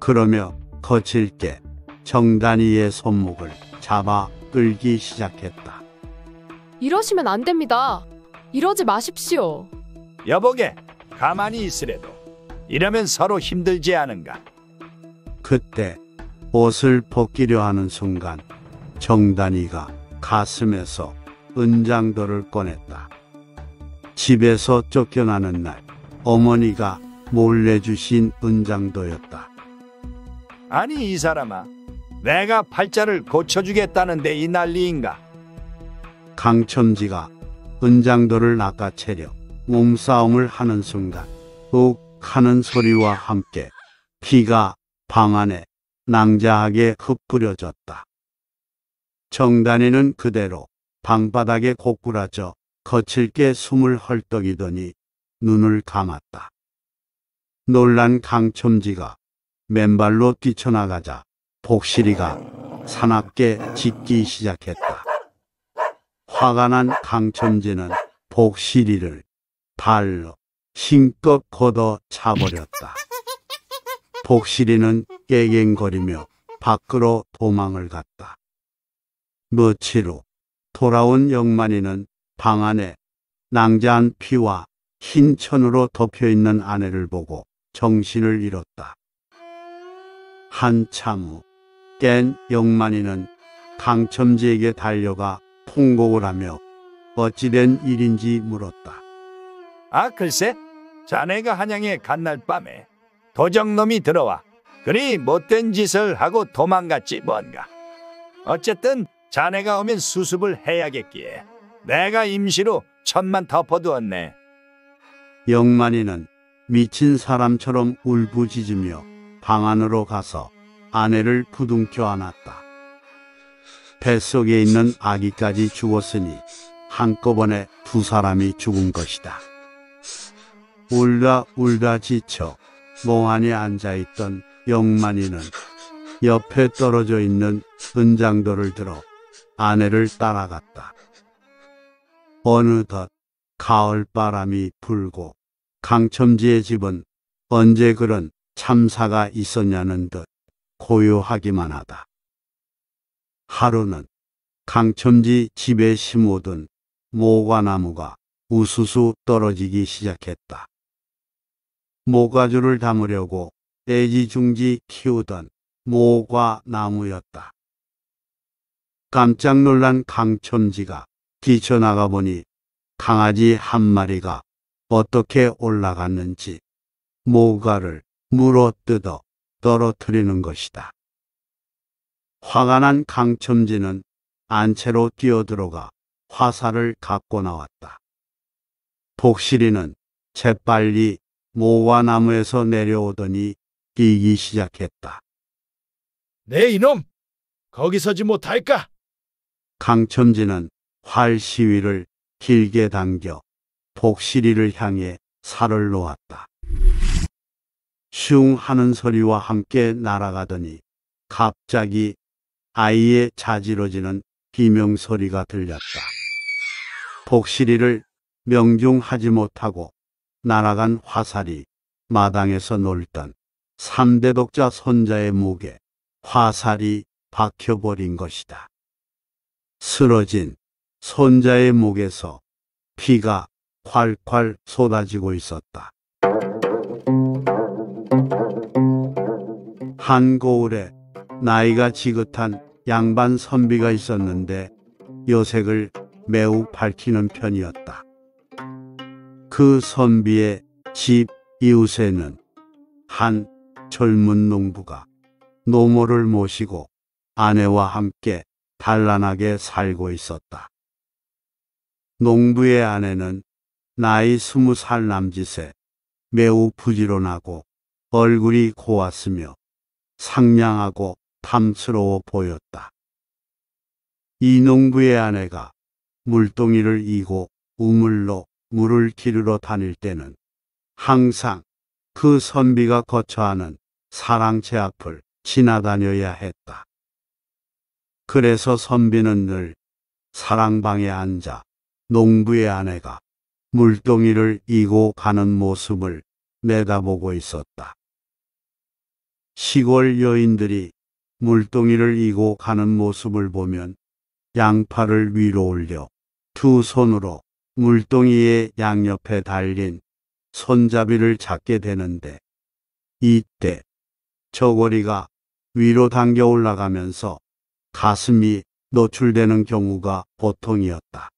그러며 거칠게 정단이의 손목을 잡아 끌기 시작했다. 이러시면 안 됩니다. 이러지 마십시오. 여보게, 가만히 있으래도. 이러면 서로 힘들지 않은가? 그때 옷을 벗기려 하는 순간 정단이가 가슴에서 은장도를 꺼냈다. 집에서 쫓겨나는 날 어머니가 몰래 주신 은장도였다. 아니, 이 사람아. 내가 팔자를 고쳐주겠다는데 이 난리인가? 강천지가 은장도를 낚아채려 몸싸움을 하는 순간 욱 하는 소리와 함께 피가 방 안에 낭자하게 흩뿌려졌다. 정단이는 그대로 방바닥에 고꾸라져 거칠게 숨을 헐떡이더니 눈을 감았다. 놀란 강첨지가 맨발로 뛰쳐나가자 복실이가 사납게 짖기 시작했다. 화가 난 강첨지는 복실이를 발로 힘껏 걷어 차버렸다. 복실이는 깨갱거리며 밖으로 도망을 갔다. 며칠 후 돌아온 영만이는 방 안에 낭자한 피와 흰 천으로 덮여있는 아내를 보고 정신을 잃었다. 한참 후땐 영만이는 강첨지에게 달려가 통곡을 하며 어찌된 일인지 물었다. 아 글쎄 자네가 한양에 간 날 밤에 도적놈이 들어와 그리 못된 짓을 하고 도망갔지 뭔가. 어쨌든 자네가 오면 수습을 해야겠기에 내가 임시로 천만 덮어두었네. 영만이는 미친 사람처럼 울부짖으며 방 안으로 가서 아내를 부둥켜 안았다. 뱃속에 있는 아기까지 죽었으니 한꺼번에 두 사람이 죽은 것이다. 울다 울다 지쳐 멍하니 앉아있던 영만이는 옆에 떨어져 있는 은장도를 들어 아내를 따라갔다. 어느덧 가을 바람이 불고 강첨지의 집은 언제 그런 참사가 있었냐는 듯 고요하기만 하다. 하루는 강첨지 집에 심어둔 모과나무가 우수수 떨어지기 시작했다. 모과주를 담으려고 애지중지 키우던 모과나무였다. 깜짝 놀란 강첨지가 뛰쳐나가 보니 강아지 한 마리가 어떻게 올라갔는지 모과를 물어 뜯어 떨어뜨리는 것이다. 화가 난 강첨지는 안채로 뛰어들어가 화살을 갖고 나왔다. 복실이는 재빨리 모와나무에서 내려오더니 뛰기 시작했다. 내 네, 이놈! 거기 서지 못할까? 강첨지는 활 시위를 길게 당겨 복실이를 향해 살을 놓았다. 슝 하는 소리와 함께 날아가더니 갑자기 아이의 자지러지는 비명소리가 들렸다. 복실이를 명중하지 못하고 날아간 화살이 마당에서 놀던 3대 독자 손자의 목에 화살이 박혀버린 것이다. 쓰러진 손자의 목에서 피가 콸콸 쏟아지고 있었다. 한고울에 나이가 지긋한 양반 선비가 있었는데 요색을 매우 밝히는 편이었다. 그 선비의 집 이웃에는 한 젊은 농부가 노모를 모시고 아내와 함께 단란하게 살고 있었다. 농부의 아내는 나이 스무 살 남짓에 매우 부지런하고 얼굴이 고왔으며 상냥하고 탐스러워 보였다. 이 농부의 아내가 물동이를 이고 우물로 물을 기르러 다닐 때는 항상 그 선비가 거처하는 사랑채 앞을 지나다녀야 했다. 그래서 선비는 늘 사랑방에 앉아 농부의 아내가 물동이를 이고 가는 모습을 내다보고 있었다. 시골 여인들이 물동이를 이고 가는 모습을 보면 양팔을 위로 올려 두 손으로 물동이의 양옆에 달린 손잡이를 잡게 되는데 이때 저고리가 위로 당겨 올라가면서 가슴이 노출되는 경우가 보통이었다.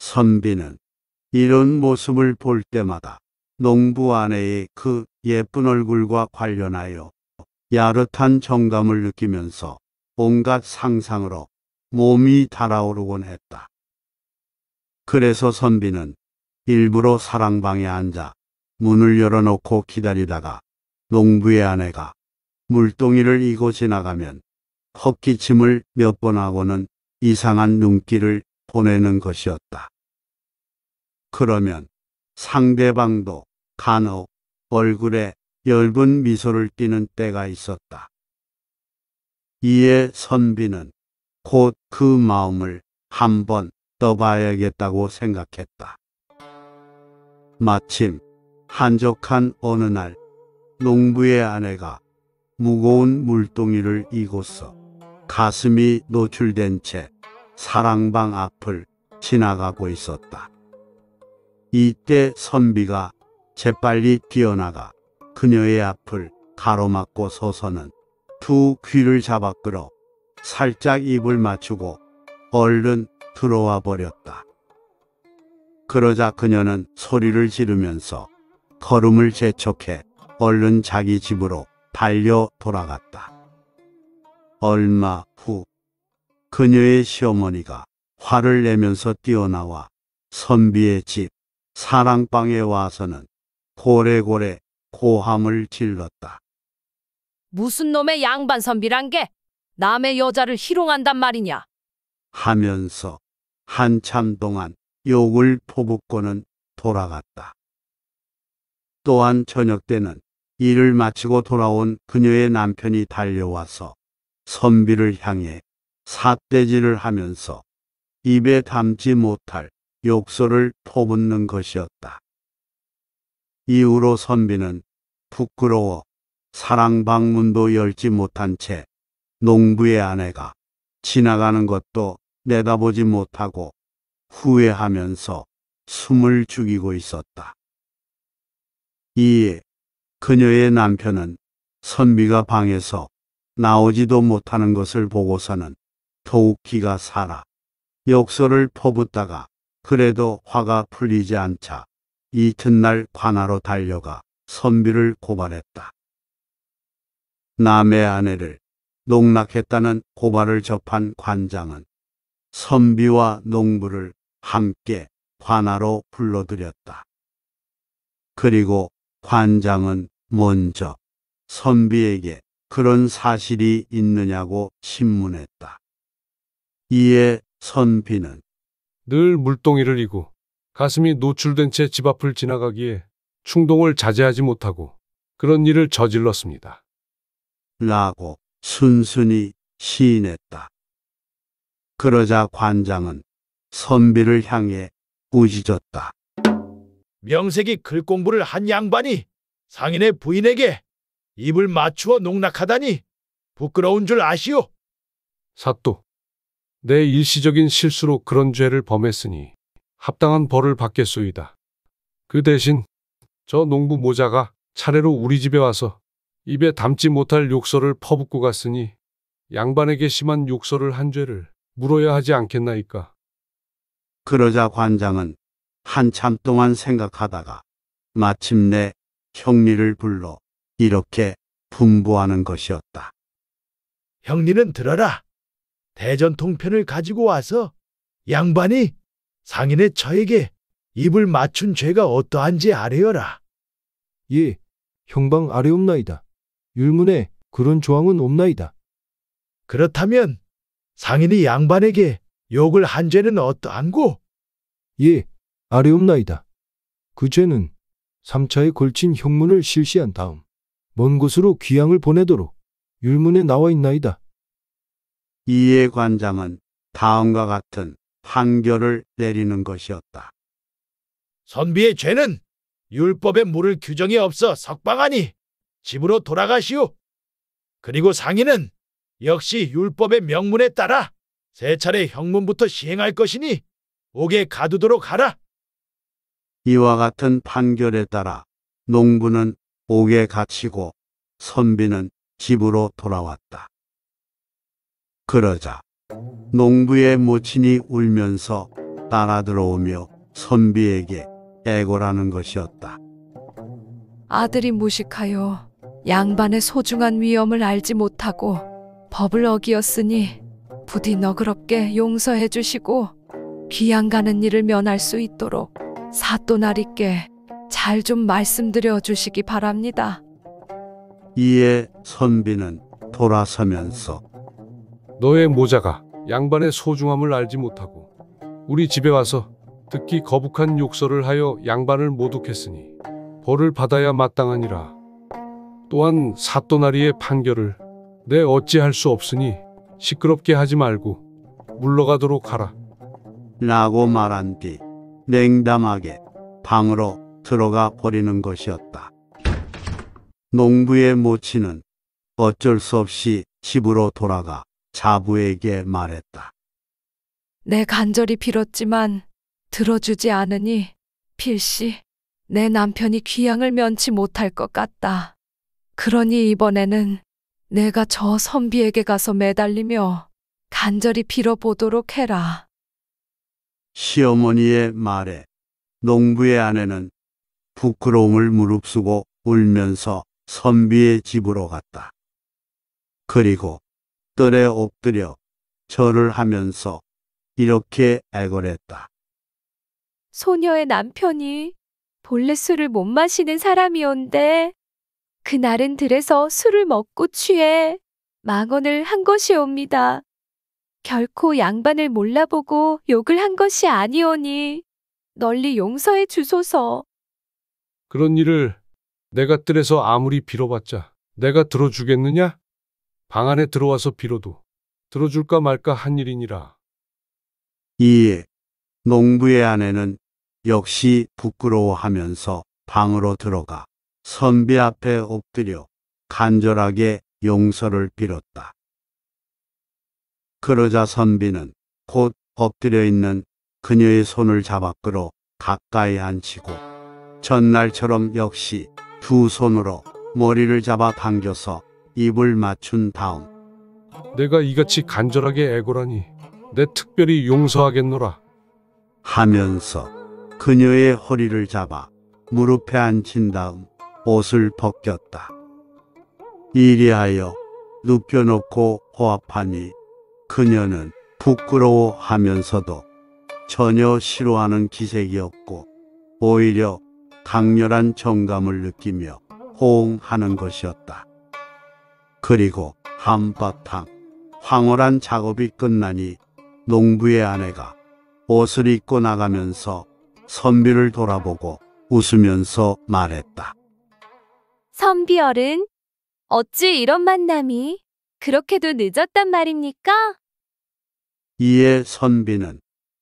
선비는 이런 모습을 볼 때마다 농부 아내의 그 예쁜 얼굴과 관련하여 야릇한 정감을 느끼면서 온갖 상상으로 몸이 달아오르곤 했다. 그래서 선비는 일부러 사랑방에 앉아 문을 열어놓고 기다리다가 농부의 아내가 물동이를 이고 지나가면 헛기침을 몇 번 하고는 이상한 눈길을 보내는 것이었다. 그러면 상대방도 간혹 얼굴에 엷은 미소를 띠는 때가 있었다. 이에 선비는 곧 그 마음을 한번 떠봐야겠다고 생각했다. 마침 한적한 어느 날 농부의 아내가 무거운 물동이를 이고서 가슴이 노출된 채 사랑방 앞을 지나가고 있었다. 이때 선비가 재빨리 뛰어나가 그녀의 앞을 가로막고 서서는 두 귀를 잡아 끌어 살짝 입을 맞추고 얼른 들어와 버렸다. 그러자 그녀는 소리를 지르면서 걸음을 재촉해 얼른 자기 집으로 달려 돌아갔다. 얼마 후 그녀의 시어머니가 화를 내면서 뛰어나와 선비의 집 사랑방에 와서는 고래고래 고함을 질렀다. 무슨 놈의 양반 선비란 게 남의 여자를 희롱한단 말이냐? 하면서 한참 동안 욕을 퍼붓고는 돌아갔다. 또한 저녁 때는 일을 마치고 돌아온 그녀의 남편이 달려와서 선비를 향해 삿대질을 하면서 입에 담지 못할 욕설을 퍼붓는 것이었다. 이후로 선비는 부끄러워 사랑 방문도 열지 못한 채 농부의 아내가 지나가는 것도 내다보지 못하고 후회하면서 숨을 죽이고 있었다. 이에 그녀의 남편은 선비가 방에서 나오지도 못하는 것을 보고서는 더욱 기가 살아 역설을 퍼붓다가 그래도 화가 풀리지 않자 이튿날 관하로 달려가 선비를 고발했다. 남의 아내를 농락했다는 고발을 접한 관장은 선비와 농부를 함께 관하로 불러들였다. 그리고 관장은 먼저 선비에게 그런 사실이 있느냐고 신문했다. 이에 선비는 늘 물동이를 이고 가슴이 노출된 채 집 앞을 지나가기에 충동을 자제하지 못하고 그런 일을 저질렀습니다. 라고 순순히 시인했다. 그러자 관장은 선비를 향해 꾸짖었다. 명색이 글 공부를 한 양반이 상인의 부인에게 입을 맞추어 농락하다니 부끄러운 줄 아시오. 사또, 내 일시적인 실수로 그런 죄를 범했으니 합당한 벌을 받겠소이다. 그 대신 저 농부 모자가 차례로 우리 집에 와서 입에 담지 못할 욕설을 퍼붓고 갔으니 양반에게 심한 욕설을 한 죄를 물어야 하지 않겠나이까. 그러자 관장은 한참 동안 생각하다가 마침내 형리를 불러 이렇게 분부하는 것이었다. 형리는 들어라. 대전 통편을 가지고 와서 양반이 상인의 저에게 입을 맞춘 죄가 어떠한지 아뢰어라. 예, 형방 아뢰옵나이다 율문에 그런 조항은 없나이다. 그렇다면 상인이 양반에게 욕을 한 죄는 어떠한고? 예, 아뢰옵나이다그 죄는 3차에 걸친 형문을 실시한 다음 먼 곳으로 귀양을 보내도록 율문에 나와 있나이다. 이에 관장은 다음과 같은 판결을 내리는 것이었다. 선비의 죄는 율법에 물을 규정이 없어 석방하니 집으로 돌아가시오. 그리고 상인은 역시 율법의 명문에 따라 세 차례 형문부터 시행할 것이니 옥에 가두도록 하라. 이와 같은 판결에 따라 농부는 옥에 갇히고 선비는 집으로 돌아왔다. 그러자 농부의 모친이 울면서 따라 들어오며 선비에게 애고라는 것이었다. 아들이 무식하여 양반의 소중한 위험을 알지 못하고 법을 어기었으니 부디 너그럽게 용서해 주시고 귀양 가는 일을 면할 수 있도록 사또나리께 잘 좀 말씀드려 주시기 바랍니다. 이에 선비는 돌아서면서 너의 모자가 양반의 소중함을 알지 못하고 우리 집에 와서 듣기 거북한 욕설을 하여 양반을 모독했으니 벌을 받아야 마땅하니라. 또한 사또나리의 판결을 내 어찌할 수 없으니 시끄럽게 하지 말고 물러가도록 하라. 라고 말한 뒤 냉담하게 방으로 들어가 버리는 것이었다. 농부의 모친은 어쩔 수 없이 집으로 돌아가 자부에게 말했다. 내 간절히 빌었지만 들어주지 않으니 필시 내 남편이 귀향을 면치 못할 것 같다. 그러니 이번에는 내가 저 선비에게 가서 매달리며 간절히 빌어보도록 해라. 시어머니의 말에 농부의 아내는 부끄러움을 무릅쓰고 울면서 선비의 집으로 갔다. 그리고 뜰에 엎드려 절을 하면서 이렇게 애걸했다. 소녀의 남편이 본래 술을 못 마시는 사람이온데 그날은 들에서 술을 먹고 취해 망언을 한 것이옵니다. 결코 양반을 몰라보고 욕을 한 것이 아니오니 널리 용서해 주소서. 그런 일을 내가 뜰에서 아무리 빌어봤자 내가 들어주겠느냐? 방 안에 들어와서 빌어도 들어줄까 말까 한 일이니라. 이에 농부의 아내는 역시 부끄러워하면서 방으로 들어가 선비 앞에 엎드려 간절하게 용서를 빌었다. 그러자 선비는 곧 엎드려 있는 그녀의 손을 잡아 끌어 가까이 앉히고 전날처럼 역시 두 손으로 머리를 잡아 당겨서 입을 맞춘 다음 내가 이같이 간절하게 애고라니 내 특별히 용서하겠노라 하면서 그녀의 허리를 잡아 무릎에 앉힌 다음 옷을 벗겼다. 이리하여 눕혀놓고 호합하니 그녀는 부끄러워하면서도 전혀 싫어하는 기색이었고 오히려 강렬한 정감을 느끼며 호응하는 것이었다. 그리고 한바탕 황홀한 작업이 끝나니 농부의 아내가 옷을 입고 나가면서 선비를 돌아보고 웃으면서 말했다. 선비어른, 어찌 이런 만남이 그렇게도 늦었단 말입니까? 이에 선비는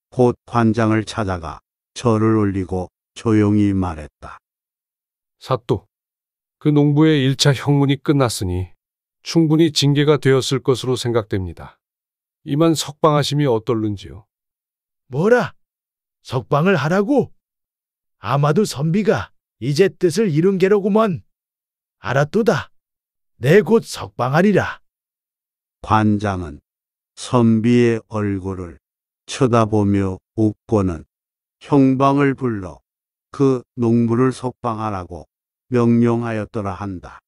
곧 관장을 찾아가 절을 올리고 조용히 말했다. 사또, 그 농부의 일차 형문이 끝났으니 충분히 징계가 되었을 것으로 생각됩니다. 이만 석방하심이 어떨는지요? 뭐라? 석방을 하라고? 아마도 선비가 이제 뜻을 이룬 게로구먼. 알았도다. 내 곧 석방하리라. 관장은 선비의 얼굴을 쳐다보며 웃고는 형방을 불러 그 농부를 석방하라고 명령하였더라 한다.